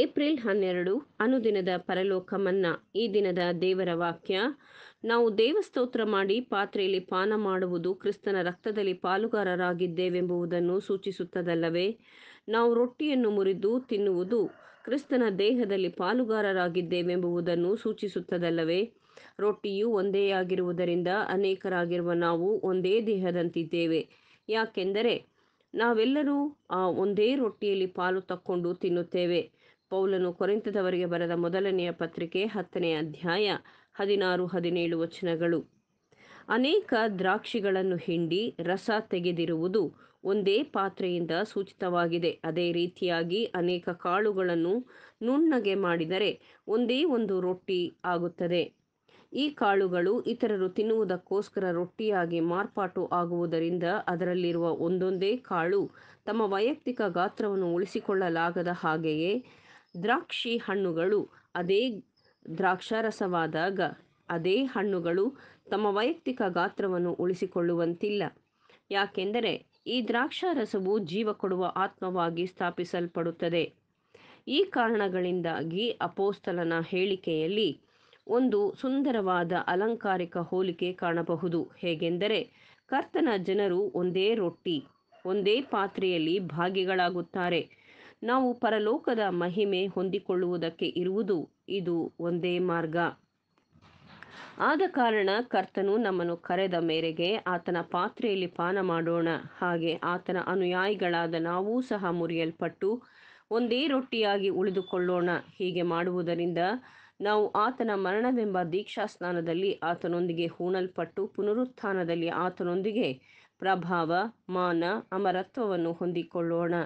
April ಹನ್ನೆರಡು ಅನುದಿನದ ಪರಲೋಕ ಮನ್ನಾ ಈ ದಿನದ ದೇವರ ವಾಕ್ಯ ನಾವು ದೇವಸ್ತೋತ್ರ ಮಾಡಿ ಪಾತ್ರೆಯಲ್ಲಿ ಪಾನ ಮಾಡುವುದು ಕ್ರಿಸ್ತನ ರಕ್ತದಲ್ಲಿ ಪಾಲುಗಾರರಾಗಿದ್ದೇವೆಂಬುದನ್ನು ಸೂಚಿಸುತ್ತದಲ್ಲವೇ ನಾವು ರೊಟ್ಟಿಯನ್ನು ಮುರಿದು ತಿನ್ನುವುದು ಕ್ರಿಸ್ತನ ದೇಹದಲ್ಲಿ ಪಾಲುಗಾರರಾಗಿದ್ದೇವೆಂಬುವುದನ್ನು ಸೂಚಿಸುತ್ತದಲ್ಲವೇ ರೊಟ್ಟಿಯು ಒಂದೇ ಆಗಿರುವುದರಿಂದ ಅನೇಕರಾಗಿರುವ ನಾವು ಒಂದೇ ದೇಹದಂತಿದ್ದೇವೆ ಯಾಕೆಂದರೆ ನಾವೆಲ್ಲರೂ ಆ ಒಂದೇ ರೊಟ್ಟಿಯಲ್ಲಿ ಪಾಲು ತಕ್ಕೊಂಡು ತಿನ್ನುತ್ತೇವೆ ಪೌಲನು ಕೊರೆಂತದವರಿಗೆ ಬರೆದ ಮೊದಲನೆಯ ಪತ್ರಿಕೆ ಹತ್ತನೆಯ ಅಧ್ಯಾಯ ಹದಿನಾರು ಹದಿನೇಳು ವಚನಗಳು ಅನೇಕ ದ್ರಾಕ್ಷಿಗಳನ್ನು ಹಿಂಡಿ ರಸ ತೆಗೆದಿರುವುದು ಒಂದೇ ಪಾತ್ರೆಯಿಂದ ಸೂಚಿತವಾಗಿದೆ ಅದೇ ರೀತಿಯಾಗಿ ಅನೇಕ ಕಾಳುಗಳನ್ನು ನುಣ್ಣಗೆ ಮಾಡಿದರೆ ಒಂದೇ ಒಂದು ರೊಟ್ಟಿ ಆಗುತ್ತದೆ ಈ ಕಾಳುಗಳು ಇತರರು ತಿನ್ನುವುದಕ್ಕೋಸ್ಕರ ರೊಟ್ಟಿಯಾಗಿ ಮಾರ್ಪಾಟು ಆಗುವುದರಿಂದ ಅದರಲ್ಲಿರುವ ಒಂದೊಂದೇ ಕಾಳು ತಮ್ಮ ವೈಯಕ್ತಿಕ ಗಾತ್ರವನ್ನು ಉಳಿಸಿಕೊಳ್ಳಲಾಗದ ಹಾಗೆಯೇ ದ್ರಾಕ್ಷಿ ಹಣ್ಣುಗಳು ಅದೇ ದ್ರಾಕ್ಷಾರಸವಾದಾಗ ಅದೇ ಹಣ್ಣುಗಳು ತಮ್ಮ ವೈಯಕ್ತಿಕ ಗಾತ್ರವನ್ನು ಉಳಿಸಿಕೊಳ್ಳುವಂತಿಲ್ಲ ಯಾಕೆಂದರೆ ಈ ದ್ರಾಕ್ಷಾರಸವು ಜೀವ ಕೊಡುವ ಆತ್ಮವಾಗಿ ಸ್ಥಾಪಿಸಲ್ಪಡುತ್ತದೆ ಈ ಕಾರಣಗಳಿಂದಾಗಿ ಅಪೋಸ್ತಲನ ಹೇಳಿಕೆಯಲ್ಲಿ ಒಂದು ಸುಂದರವಾದ ಅಲಂಕಾರಿಕ ಹೋಲಿಕೆ ಕಾಣಬಹುದು ಹೇಗೆಂದರೆ ಕರ್ತನ ಜನರು ಒಂದೇ ರೊಟ್ಟಿ ಒಂದೇ ಪಾತ್ರೆಯಲ್ಲಿ ಭಾಗಿಗಳಾಗುತ್ತಾರೆ ನಾವು ಪರಲೋಕದ ಮಹಿಮೆ ಹೊಂದಿಕೊಳ್ಳುವುದಕ್ಕೆ ಇರುವುದು ಇದು ಒಂದೇ ಮಾರ್ಗ ಆದ ಕಾರಣ ಕರ್ತನು ನಮ್ಮನ್ನು ಕರೆದ ಮೇರೆಗೆ ಆತನ ಪಾತ್ರೆಯಲ್ಲಿ ಪಾನ ಮಾಡೋಣ ಹಾಗೆ ಆತನ ಅನುಯಾಯಿಗಳಾದ ನಾವೂ ಸಹ ಮುರಿಯಲ್ಪಟ್ಟು ಒಂದೇ ರೊಟ್ಟಿಯಾಗಿ ಉಳಿದುಕೊಳ್ಳೋಣ ಹೀಗೆ ಮಾಡುವುದರಿಂದ ನಾವು ಆತನ ಮರಣವೆಂಬ ದೀಕ್ಷಾ ಸ್ನಾನದಲ್ಲಿ ಆತನೊಂದಿಗೆ ಹೂಣಲ್ಪಟ್ಟು ಪುನರುತ್ಥಾನದಲ್ಲಿ ಆತನೊಂದಿಗೆ ಪ್ರಭಾವ ಮಾನ ಅಮರತ್ವವನ್ನು ಹೊಂದಿಕೊಳ್ಳೋಣ